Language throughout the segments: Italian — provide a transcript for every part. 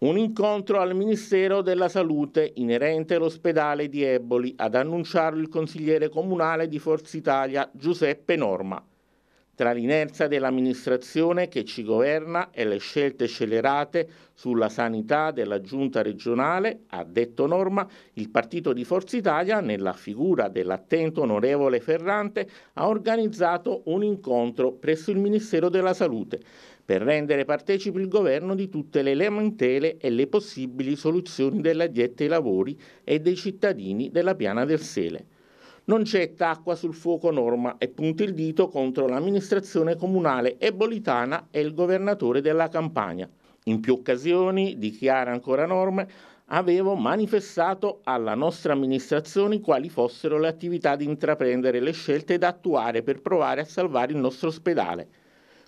un incontro al Ministero della Salute inerente all'ospedale di Eboli ad annunciarlo il consigliere comunale di Forza Italia Giuseppe Norma tra l'inerzia dell'amministrazione che ci governa e le scelte scelerate sulla sanità della giunta regionale, ha detto Norma, il partito di Forza Italia, nella figura dell'attento onorevole Ferrante, ha organizzato un incontro presso il Ministero della Salute per rendere partecipi il governo di tutte le lamentele e le possibili soluzioni della dieta ai lavori e dei cittadini della piana del Sele. Non getta acqua sul fuoco Norma e punta il dito contro l'amministrazione comunale ebolitana e il governatore della campagna. In più occasioni, dichiara ancora Norma, avevo manifestato alla nostra amministrazione quali fossero le attività da intraprendere, le scelte da attuare per provare a salvare il nostro ospedale.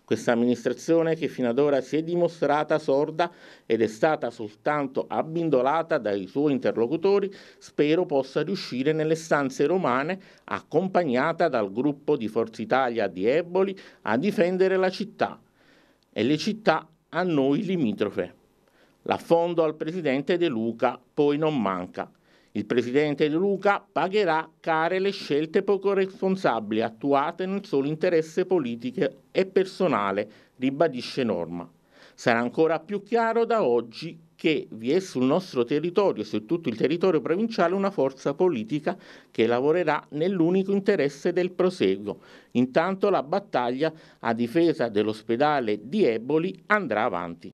Questa amministrazione che fino ad ora si è dimostrata sorda ed è stata soltanto abbindolata dai suoi interlocutori, spero possa riuscire nelle stanze romane, accompagnata dal gruppo di Forza Italia di Eboli, a difendere la città e le città a noi limitrofe. L'affondo al presidente De Luca poi non manca. Il presidente De Luca pagherà care le scelte poco responsabili attuate nel solo interesse politico e personale, ribadisce Norma. Sarà ancora più chiaro da oggi che vi è sul nostro territorio, su tutto il territorio provinciale, una forza politica che lavorerà nell'unico interesse del proseguo. Intanto la battaglia a difesa dell'ospedale di Eboli andrà avanti.